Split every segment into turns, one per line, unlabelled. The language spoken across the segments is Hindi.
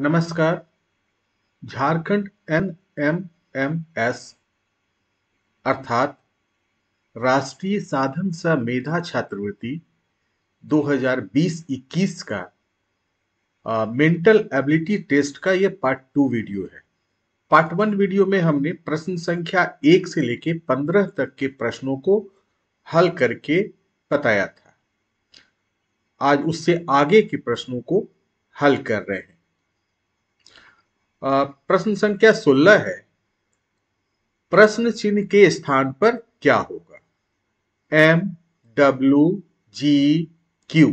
नमस्कार Jharkhand N M M S अर्थात राष्ट्रीय साधन स मेधा छात्रवृत्ति 2020-21 का मेंटल एबिलिटी टेस्ट का ये पार्ट टू वीडियो है पार्ट वन वीडियो में हमने प्रश्न संख्या एक से लेके पंद्रह तक के प्रश्नों को हल करके बताया था आज उससे आगे के प्रश्नों को हल कर रहे हैं प्रश्न संख्या सोलह है प्रश्न चिन्ह के स्थान पर क्या होगा एम डब्ल्यू जी क्यू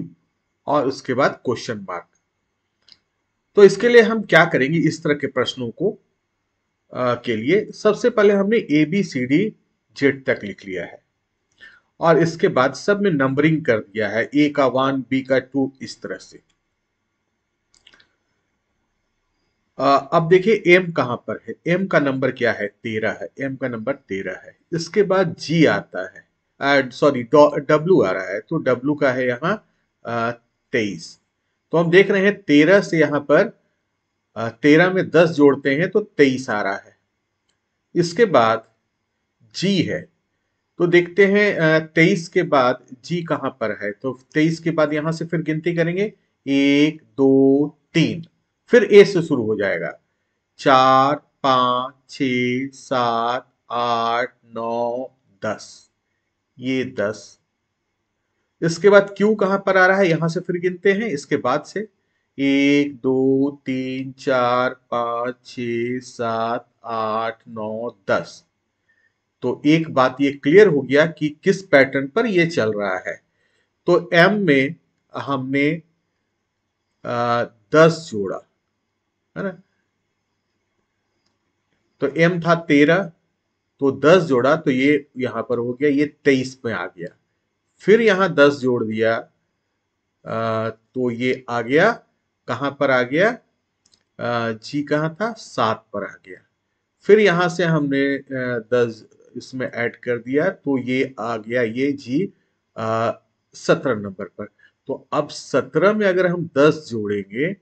और उसके बाद क्वेश्चन मार्क तो इसके लिए हम क्या करेंगे इस तरह के प्रश्नों को आ, के लिए सबसे पहले हमने A B C D Z तक लिख लिया है और इसके बाद सब में नंबरिंग कर दिया है ए का वन बी का टू इस तरह से अब देखिए एम कहां पर है एम का नंबर क्या है तेरह है एम का नंबर तेरह है इसके बाद जी आता है सॉरी डब्लू आ रहा है तो डब्लू का है यहाँ तेईस तो हम देख रहे हैं तेरह से यहां पर तेरह में दस जोड़ते हैं तो तेईस आ रहा है इसके बाद जी है तो देखते हैं तेईस के बाद जी कहां पर है तो तेईस के बाद यहां से फिर गिनती करेंगे एक दो तीन फिर ए से शुरू हो जाएगा चार पांच छ सात आठ नौ दस ये दस इसके बाद क्यू कहां पर आ रहा है यहां से फिर गिनते हैं इसके बाद से एक दो तीन चार पांच छ सात आठ नौ दस तो एक बात ये क्लियर हो गया कि किस पैटर्न पर ये चल रहा है तो एम में हमने आ, दस जोड़ा है ना तो एम था तेरह तो दस जोड़ा तो ये यहां पर हो गया ये तेईस में आ गया फिर यहां दस जोड़ दिया आ, तो ये आ गया कहां पर आ गया आ, जी कहा था सात पर आ गया फिर यहां से हमने दस इसमें ऐड कर दिया तो ये आ गया ये जी सत्रह नंबर पर तो अब सत्रह में अगर हम दस जोड़ेंगे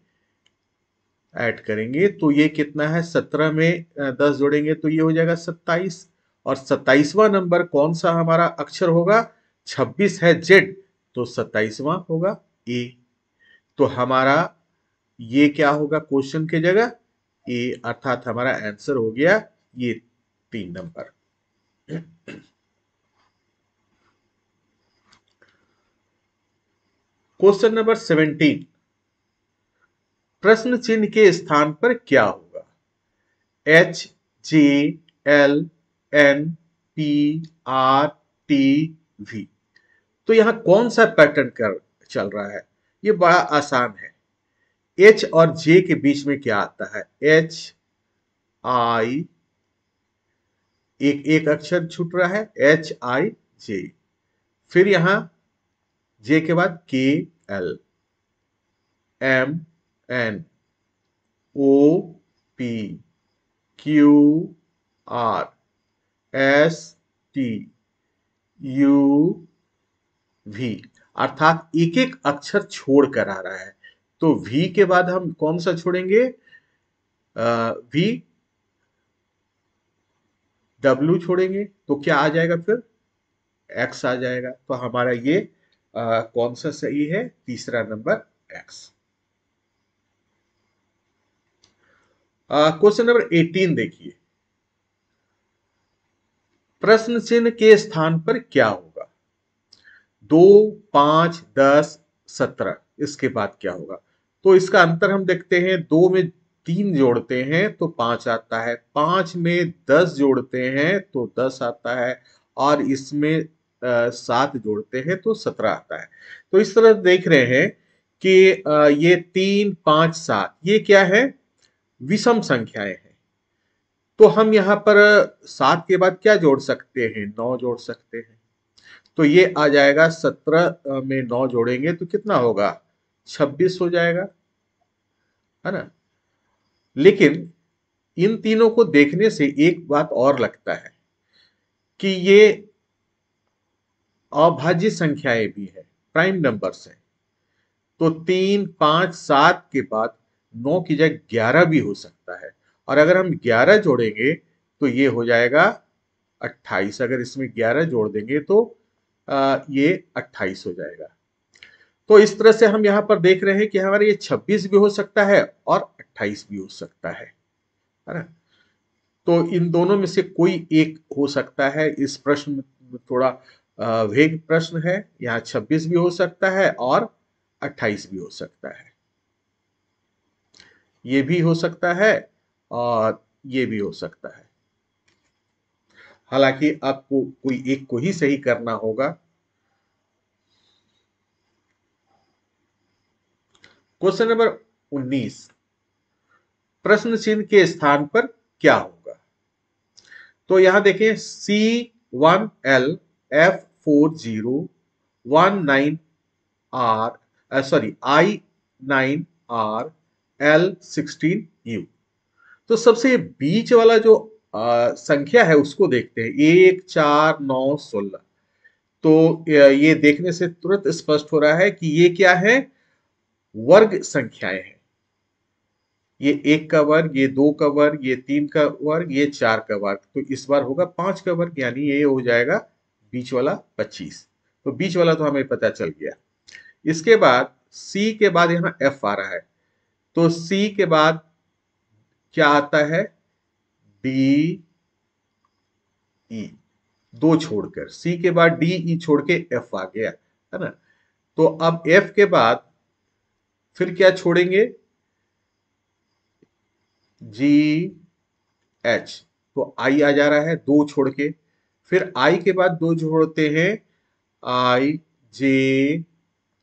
ऐड करेंगे तो ये कितना है सत्रह में दस जोड़ेंगे तो ये हो जाएगा सत्ताईस और सत्ताईसवां नंबर कौन सा हमारा अक्षर होगा छब्बीस है जेड तो सत्ताईसवां होगा ए तो हमारा ये क्या होगा क्वेश्चन की जगह ए अर्थात हमारा आंसर हो गया ये तीन नंबर क्वेश्चन नंबर सेवेंटीन प्रश्न चिन्ह के स्थान पर क्या होगा H J L N P R T V तो यहां कौन सा पैटर्न कर चल रहा है ये बड़ा आसान है एच और जे के बीच में क्या आता है एच आई एक एक अक्षर छूट रहा है एच आई जे फिर यहां जे के बाद K L M N O P Q R S T U V अर्थात एक एक अक्षर छोड़ कर आ रहा है तो वी के बाद हम कौन सा छोड़ेंगे वी W छोड़ेंगे तो क्या आ जाएगा फिर एक्स आ जाएगा तो हमारा ये कौन सा सही है तीसरा number X question number eighteen देखिए प्रश्न चिन्ह के स्थान पर क्या होगा दो पांच दस सत्रह इसके बाद क्या होगा तो इसका अंतर हम देखते हैं दो में तीन जोड़ते हैं तो पांच आता है पांच में दस जोड़ते हैं तो दस आता है और इसमें सात जोड़ते हैं तो सत्रह आता है तो इस तरह देख रहे हैं कि ये तीन पांच सात ये क्या है विषम संख्याएं हैं तो हम यहां पर सात के बाद क्या जोड़ सकते हैं नौ जोड़ सकते हैं तो ये आ जाएगा सत्रह में नौ जोड़ेंगे तो कितना होगा छब्बीस हो जाएगा है ना लेकिन इन तीनों को देखने से एक बात और लगता है कि ये अभाज्य संख्याएं भी है प्राइम नंबर्स हैं तो तीन पांच सात के बाद नौ की जगह ग्यारह भी हो सकता है और अगर हम ग्यारह जोड़ेंगे तो ये हो जाएगा अट्ठाईस अगर इसमें ग्यारह जोड़ देंगे तो आ, ये अट्ठाईस हो जाएगा तो इस तरह से हम यहां पर देख रहे हैं कि हमारे ये छब्बीस भी हो सकता है और अट्ठाईस भी हो सकता है ना तो इन दोनों में से कोई एक हो सकता है इस प्रश्न में थोड़ा वेग प्रश्न है यहाँ छब्बीस भी हो सकता है और अट्ठाईस भी हो सकता है ये भी हो सकता है और ये भी हो सकता है हालांकि आपको कोई एक को ही सही करना होगा क्वेश्चन नंबर 19 प्रश्न चिन्ह के स्थान पर क्या होगा तो यहां देखें C one L F four zero one nine R sorry I nine R L sixteen U तो सबसे बीच वाला जो आ, संख्या है उसको देखते हैं एक चार नौ सोलह तो ये देखने से तुरंत स्पष्ट हो रहा है कि ये क्या है वर्ग संख्याएं हैं ये एक का वर्ग ये दो का वर्ग ये तीन का वर्ग ये चार का वर्ग तो इस बार होगा पांच का वर्ग यानी ये हो जाएगा बीच वाला पच्चीस तो बीच वाला तो हमें पता चल गया इसके बाद सी के बाद यहां एफ आ रहा है तो सी के बाद क्या आता है डी ई e, दो छोड़कर सी के बाद डी ई e छोड़ के एफ आ गया है ना तो अब एफ के बाद फिर क्या छोड़ेंगे जी एच तो आई आ जा रहा है दो छोड़ के फिर आई के बाद दो जोड़ते हैं आई जे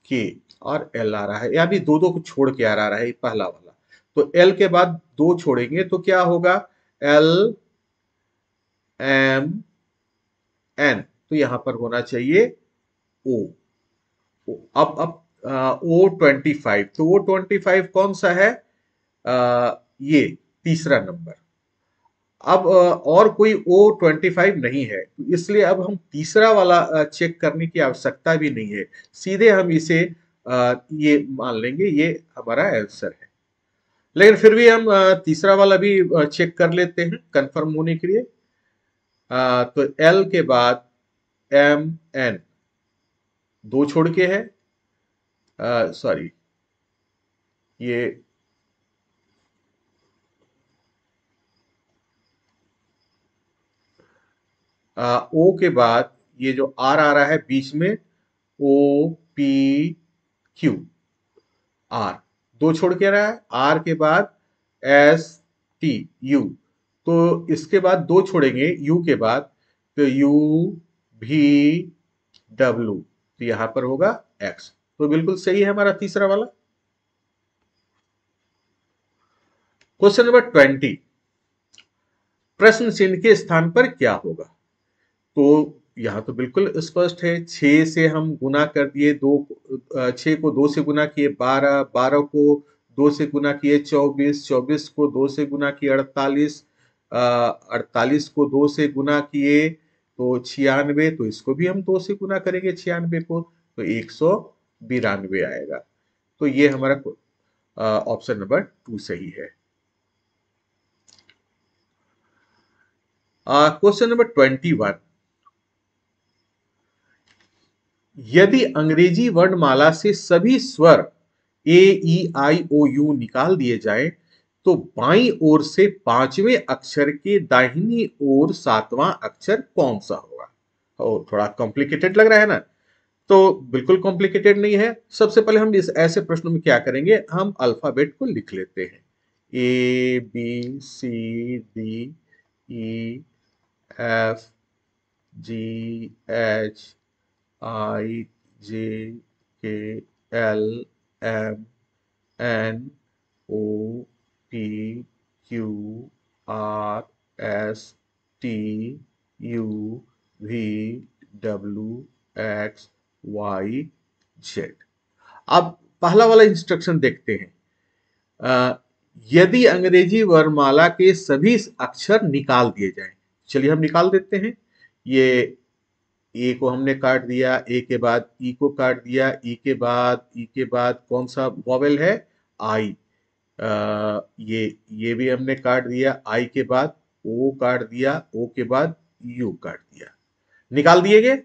के और एल आ रहा है या भी दो दो को छोड़ के आ रहा है पहला वाला तो एल के बाद दो छोड़ेंगे तो क्या होगा एल एम एन तो यहां पर होना चाहिए ओ अब अब ओ ट्वेंटी फाइव तो वो ट्वेंटी फाइव कौन सा है आ, ये तीसरा नंबर अब और कोई ओ ट्वेंटी फाइव नहीं है तो इसलिए अब हम तीसरा वाला चेक करने की आवश्यकता भी नहीं है सीधे हम इसे ये मान लेंगे ये हमारा आंसर है लेकिन फिर भी हम तीसरा वाला भी चेक कर लेते हैं कंफर्म होने के लिए तो एल के बाद एम एन दो छोड़ के है सॉरी ये आ, ओ के बाद ये जो आर आ रहा है बीच में ओ पी क्यू आर दो छोड़ के रहा है आर के बाद एस टी यू तो इसके बाद दो छोड़ेंगे यू के बाद तो यू भी डब्लू तो यहां पर होगा एक्स तो बिल्कुल सही है हमारा तीसरा वाला क्वेश्चन नंबर ट्वेंटी प्रश्न चिन्ह के स्थान पर क्या होगा तो यहाँ तो बिल्कुल स्पष्ट है छ से हम गुना कर दिए दो छ को दो से गुना किए बारह बारह को दो से गुना किए चौबीस चौबीस को दो से गुना किए अड़तालीस अड़तालीस को दो से गुना किए तो छियानवे तो इसको भी हम दो से गुना करेंगे छियानवे को तो एक सौ बिरानवे आएगा तो ये हमारा ऑप्शन नंबर टू सही है क्वेश्चन नंबर ट्वेंटी वन यदि अंग्रेजी वर्णमाला से सभी स्वर ए ई आई ओ यू निकाल दिए जाए तो बाई ओर से पांचवें अक्षर के दाहिनी ओर सातवां अक्षर कौन सा होगा और थोड़ा कॉम्प्लिकेटेड लग रहा है ना तो बिल्कुल कॉम्प्लिकेटेड नहीं है सबसे पहले हम इस ऐसे प्रश्न में क्या करेंगे हम अल्फाबेट को लिख लेते हैं A B C D E F G H I J K L M N O P Q R S T U V W X Y Z अब पहला वाला इंस्ट्रक्शन देखते हैं यदि अंग्रेजी वर्णमाला के सभी अक्षर निकाल दिए जाएं चलिए हम निकाल देते हैं ये ए को हमने काट दिया ए के बाद ई e को काट दिया ई e के बाद ई e के बाद कौन सा वॉवेल है आई आ, ये ये भी हमने काट दिया आई के बाद ओ काट दिया ओ के बाद यू काट दिया निकाल दिए गए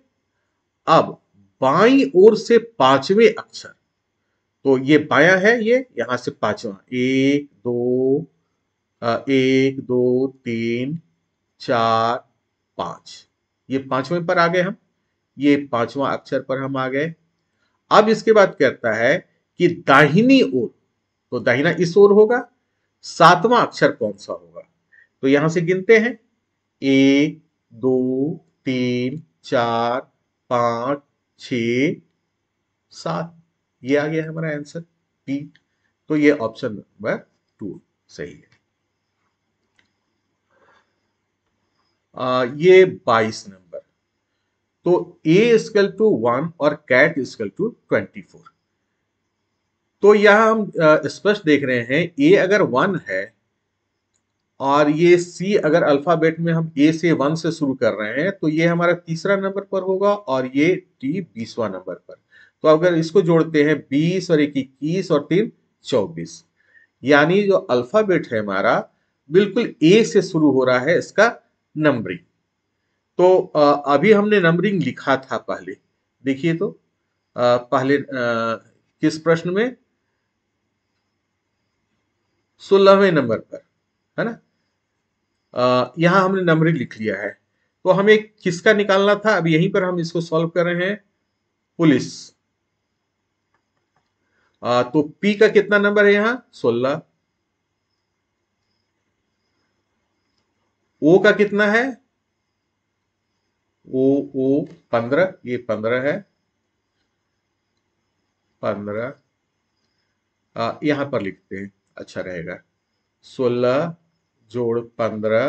अब बाई ओर से पांचवे अक्षर तो ये बाया है ये यहां से पांचवा एक दो आ, एक दो तीन चार पांच ये पांचवें पर आ गए हम ये पांचवा अक्षर पर हम आ गए अब इसके बाद कहता है कि दाहिनी ओर तो दाहिना इस ओर होगा सातवां अक्षर कौन सा होगा तो यहां से गिनते हैं एक दो तीन चार पांच छ सात ये आ गया हमारा आंसर पी तो ये ऑप्शन नंबर टू सही है ये 22 नंबर तो ए स्केल टू वन और कैट स्केल टू 24 तो यहां हम स्पष्ट देख रहे हैं ए अगर वन है और ये सी अगर अल्फाबेट में हम ए से वन से शुरू कर रहे हैं तो ये हमारा तीसरा नंबर पर होगा और ये टी बीसवा नंबर पर तो अगर इसको जोड़ते हैं बीस और एक इक्कीस और तीन चौबीस यानी जो अल्फाबेट है हमारा बिल्कुल ए से शुरू हो रहा है इसका नंबरिंग तो अभी हमने नंबरिंग लिखा था पहले देखिए तो पहले किस प्रश्न में सोलहवें नंबर पर है ना यहां हमने नंबरिंग लिख लिया है तो हमें किसका निकालना था अब यहीं पर हम इसको सॉल्व कर रहे हैं पुलिस आ, तो पी का कितना नंबर है यहां सोलह ओ का कितना है ओ ओ पंद्रह ये पंद्रह है पंद्रह यहां पर लिखते हैं अच्छा रहेगा सोलह जोड़ पंद्रह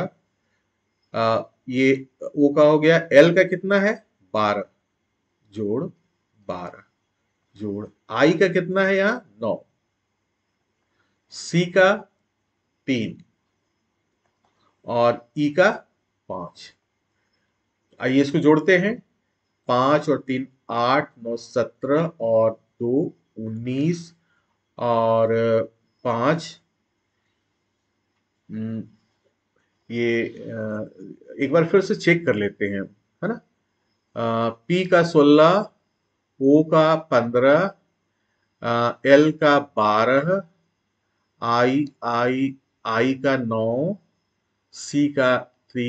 ये ओ का हो गया एल का कितना है बारह जोड़ बारह जोड़ आई का कितना है यहां नौ सी का तीन और ई e का पांच आइए इसको जोड़ते हैं पांच और तीन आठ नौ सत्रह और दो उन्नीस और पांच हम्म, ये एक बार फिर से चेक कर लेते हैं है ना पी का सोलह ओ का पंद्रह एल का बारह आई आई आई का नौ सी का थ्री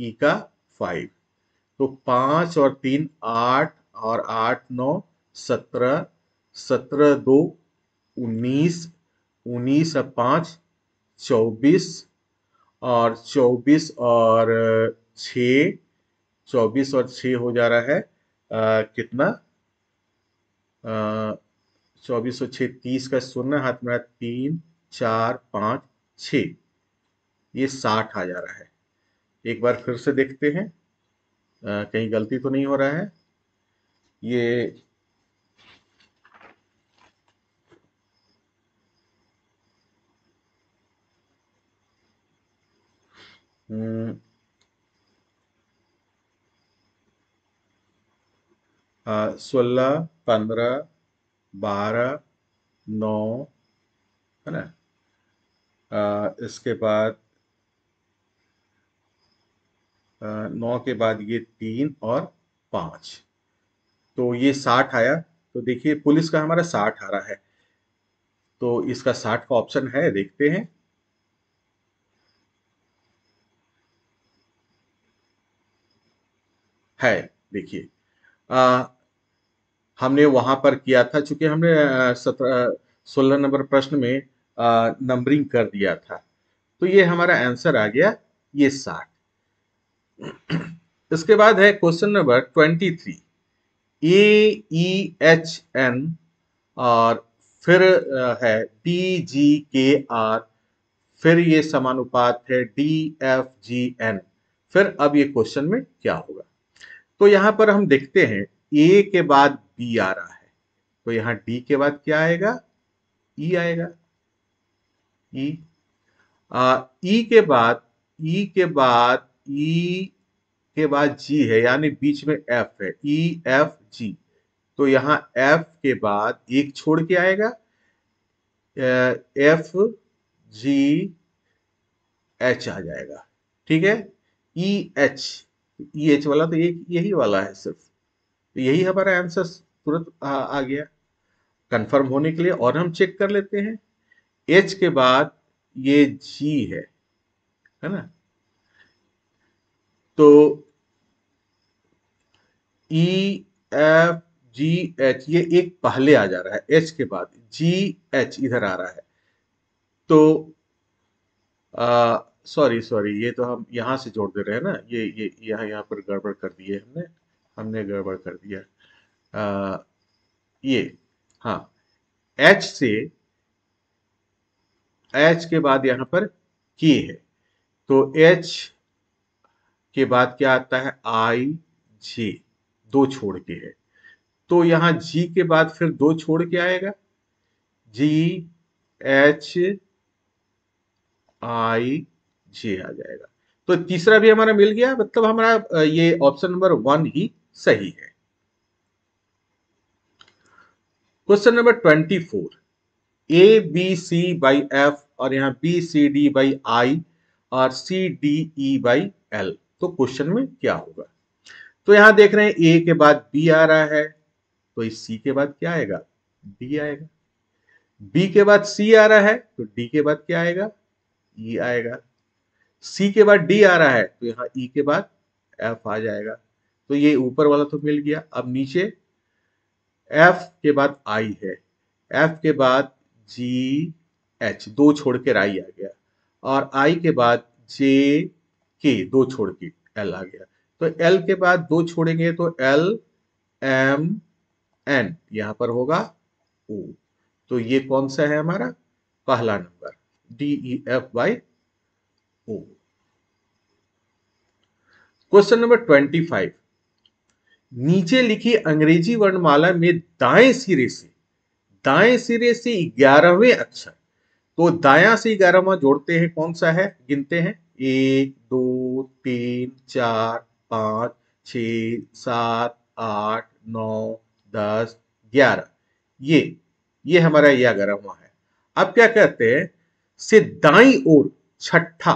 ई का फाइव तो पांच और तीन आठ और आठ नौ सत्रह सत्रह दो उन्नीस उन्नीस और चौबीस और चौबीस और छ चौबीस और छ हो जा रहा है आ, कितना चौबीस और छ तीस का सुनना हाथ में तीन चार पांच छ ये साठ आ जा रहा है एक बार फिर से देखते हैं आ, कहीं गलती तो नहीं हो रहा है ये हम्म, सोलह पंद्रह बारह नौ है ना इसके बाद नौ के बाद ये तीन और पांच तो ये साठ आया तो देखिए पुलिस का हमारा साठ आ रहा है तो इसका साठ का ऑप्शन है देखते हैं है देखिए हमने वहां पर किया था चूंकि हमने सत्रह सोलह नंबर प्रश्न में नंबरिंग कर दिया था तो ये हमारा आंसर आ गया ये साठ इसके बाद है question number twenty three A E H N और फिर है पी जी के आर फिर ये समानुपात है डी एफ जी एन फिर अब ये क्वेश्चन में क्या होगा तो यहां पर हम देखते हैं ए के बाद बी आ रहा है तो यहां डी के बाद क्या आएगा ई e आएगा ई e, ई e के बाद ई के बाद ई e के बाद जी है यानी बीच में एफ है ई एफ जी तो यहां एफ के बाद एक छोड़ के आएगा एफ जी एच आ जाएगा ठीक है ई एच ई एच वाला तो एक यही वाला है सिर्फ तो यही हमारा आंसर तुरंत आ, आ गया कंफर्म होने के लिए और हम चेक कर लेते हैं एच के बाद ये जी है है ना तो ई एफ जी एच ये एक पहले आ जा रहा है एच के बाद जी एच इधर आ रहा है तो सॉरी सॉरी ये तो हम यहां से जोड़ दे रहे हैं ना ये ये यहाँ यहाँ पर गड़बड़ कर दी है हमने हमने गड़बड़ कर दिया आ, ये हाँ एच से एच के बाद यहां पर की है तो एच के बाद क्या आता है आई जे दो छोड़ के है तो यहां जी के बाद फिर दो छोड़ के आएगा जी एच आई जे आ जाएगा तो तीसरा भी हमारा मिल गया मतलब हमारा ये ऑप्शन नंबर वन ही सही है question number twenty four A B C by F और यहां B C D by I और C D E by L तो क्वेश्चन में क्या होगा तो यहां देख रहे हैं ए के बाद बी आ रहा है तो इस सी के बाद क्या आएगा डी आएगा बी के बाद सी आ रहा है तो डी के बाद क्या आएगा ई e आएगा सी के बाद डी आ रहा है तो यहां ई e के बाद एफ आ जाएगा तो ये ऊपर वाला तो मिल गया अब नीचे एफ के बाद आई है एफ के बाद जी एच दो छोड़कर आई आ गया और आई के बाद जे के दो छोड़ के एल आ गया तो एल के बाद दो छोड़ेंगे तो एल एम एन यहां पर होगा ओ तो ये कौन सा है हमारा पहला number D E F by O question number twenty five नीचे लिखी अंग्रेजी वर्णमाला में दाएं सिरे से दाएं सिरे से ग्यारहवें अक्षर तो दाया से ग्यारहवा जोड़ते हैं कौन सा है गिनते हैं एक दो तीन चार पाँच छ सात आठ नौ दस ग्यारह ये ये हमारा यह ग्रह हुआ है अब क्या कहते हैं से दाई ओर छठा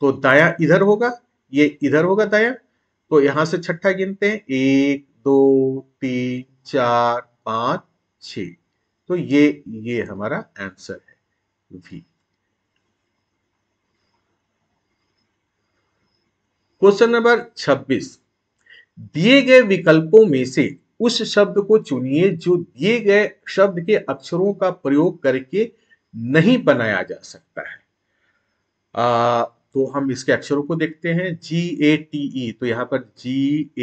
तो दाया इधर होगा ये इधर होगा दाया तो यहां से छठा गिनते हैं एक दो तीन चार पाँच छ तो ये ये हमारा आंसर है वी क्वेश्चन नंबर 26 दिए गए विकल्पों में से उस शब्द को चुनिए जो दिए गए शब्द के अक्षरों का प्रयोग करके नहीं बनाया जा सकता है आ, तो हम इसके अक्षरों को देखते हैं जी ए टी ई तो यहाँ पर जी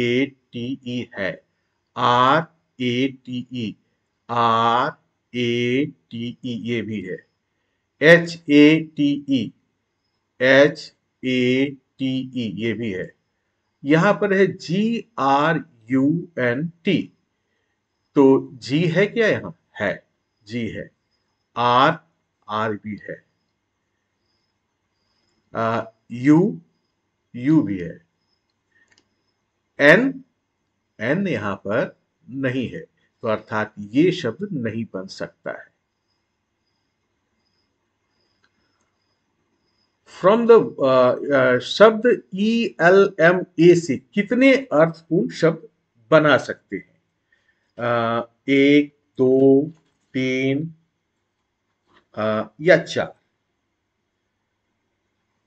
ए टी ई है R A T E R A T E ये भी है H A T E H A T E e, ये भी है यहां पर है G R U N T तो जी है क्या यहां है जी है आर आर भी है आ, यू यू भी है एन एन यहां पर नहीं है तो अर्थात ये शब्द नहीं बन सकता है फ्रॉम द uh, uh, शब्द ई एल एम ए से कितने अर्थपूर्ण शब्द बना सकते हैं uh, एक दो तीन uh, या चार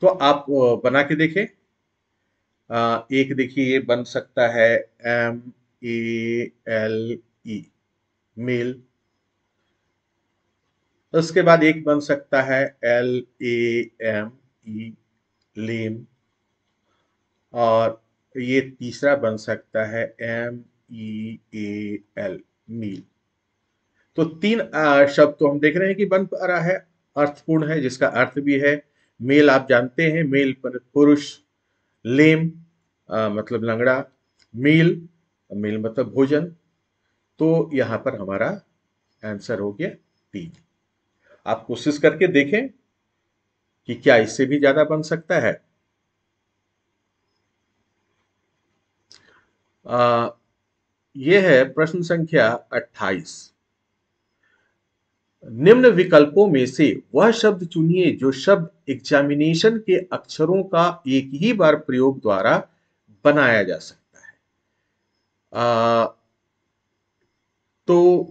तो आप uh, बना के देखें uh, एक देखिए ये बन सकता है M A L E male उसके बाद एक बन सकता है एल ए एम ई लेम और ये तीसरा बन सकता है एम ई ए एल मील तो तीन शब्द तो हम देख रहे हैं कि बन पा रहा है अर्थपूर्ण है जिसका अर्थ भी है मेल आप जानते हैं मेल पर पुरुष लेम आ, मतलब लंगड़ा मील मील मतलब भोजन तो यहां पर हमारा आंसर हो गया तीन आप कोशिश करके देखें कि क्या इससे भी ज्यादा बन सकता है आ, ये है प्रश्न संख्या 28 निम्न विकल्पों में से वह शब्द चुनिए जो शब्द एग्जामिनेशन के अक्षरों का एक ही बार प्रयोग द्वारा बनाया जा सकता है आ, तो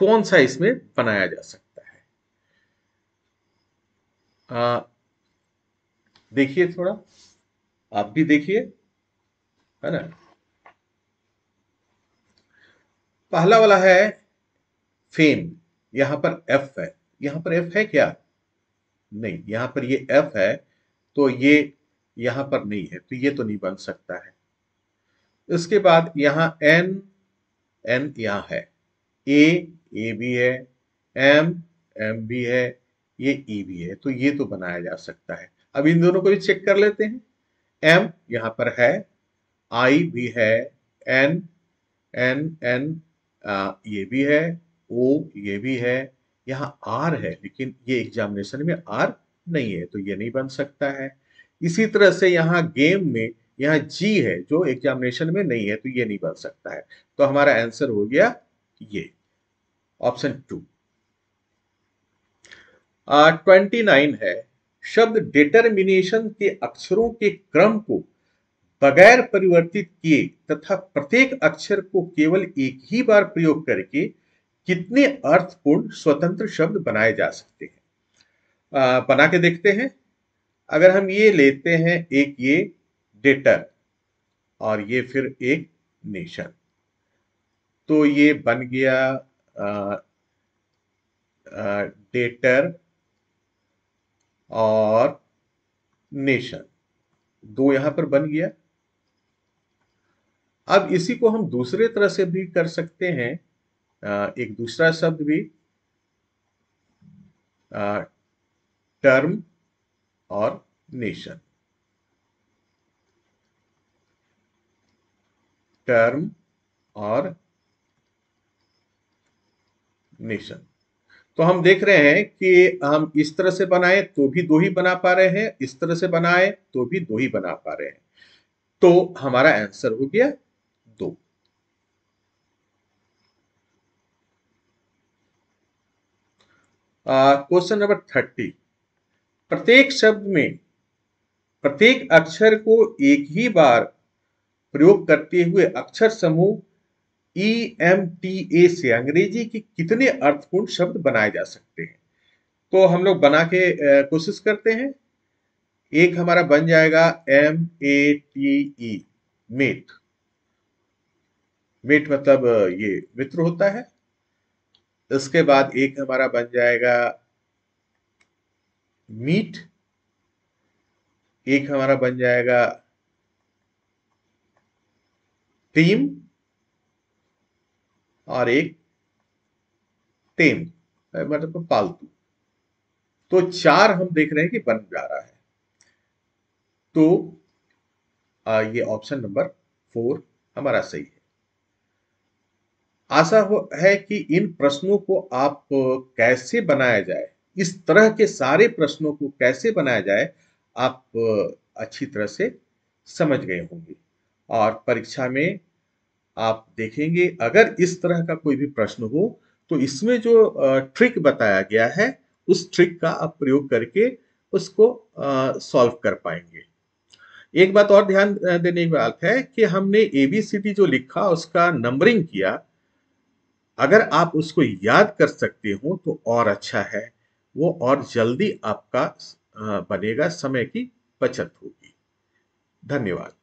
कौन सा इसमें बनाया जा सकता है देखिए थोड़ा आप भी देखिए है ना पहला वाला है फेम यहां पर एफ है यहां पर एफ है क्या नहीं यहां पर ये एफ है तो ये यहां पर नहीं है तो ये तो नहीं बन सकता है इसके बाद यहां एन एन यहां है ए ए भी है एम एम भी है ये ई e भी है तो ये तो बनाया जा सकता है अब इन दोनों को भी चेक कर लेते हैं एम यहाँ पर है आई भी है एन एन एन आ, ये भी है ओ ये भी है यहाँ आर है लेकिन ये एग्जामिनेशन में आर नहीं है तो ये नहीं बन सकता है इसी तरह से यहां गेम में यहां जी है जो एग्जामिनेशन में नहीं है तो ये नहीं बन सकता है तो हमारा आंसर हो गया ये ऑप्शन टू ट्वेंटी नाइन है शब्द डिटर्मिनेशन के अक्षरों के क्रम को बगैर परिवर्तित किए तथा प्रत्येक अक्षर को केवल एक ही बार प्रयोग करके कितने अर्थपूर्ण स्वतंत्र शब्द बनाए जा सकते हैं बना के देखते हैं अगर हम ये लेते हैं एक ये डेटर और ये फिर एक नेशन तो ये बन गया आ, डेटर और नेशन दो यहां पर बन गया अब इसी को हम दूसरे तरह से भी कर सकते हैं एक दूसरा शब्द भी टर्म और नेशन टर्म और नेशन तो हम देख रहे हैं कि हम इस तरह से बनाए तो भी दो ही बना पा रहे हैं इस तरह से बनाए तो भी दो ही बना पा रहे हैं तो हमारा आंसर हो गया दो क्वेश्चन नंबर थर्टी प्रत्येक शब्द में प्रत्येक अक्षर को एक ही बार प्रयोग करते हुए अक्षर समूह ई एम टी ए से अंग्रेजी के कितने अर्थपूर्ण शब्द बनाए जा सकते हैं तो हम लोग बना के कोशिश करते हैं एक हमारा बन जाएगा M A T E mate mate मतलब ये मित्र होता है इसके बाद एक हमारा बन जाएगा मीट एक हमारा बन जाएगा टीम और एक टेम मतलब पालतू तो चार हम देख रहे हैं कि बन जा रहा है तो आ, ये ऑप्शन नंबर फोर हमारा सही है आशा है कि इन प्रश्नों को आप कैसे बनाया जाए इस तरह के सारे प्रश्नों को कैसे बनाया जाए आप अच्छी तरह से समझ गए होंगे और परीक्षा में आप देखेंगे अगर इस तरह का कोई भी प्रश्न हो तो इसमें जो ट्रिक बताया गया है उस ट्रिक का आप प्रयोग करके उसको सॉल्व कर पाएंगे एक बात और ध्यान देने की बात है कि हमने एबीसीडी जो लिखा उसका नंबरिंग किया अगर आप उसको याद कर सकते हो तो और अच्छा है वो और जल्दी आपका बनेगा समय की बचत होगी धन्यवाद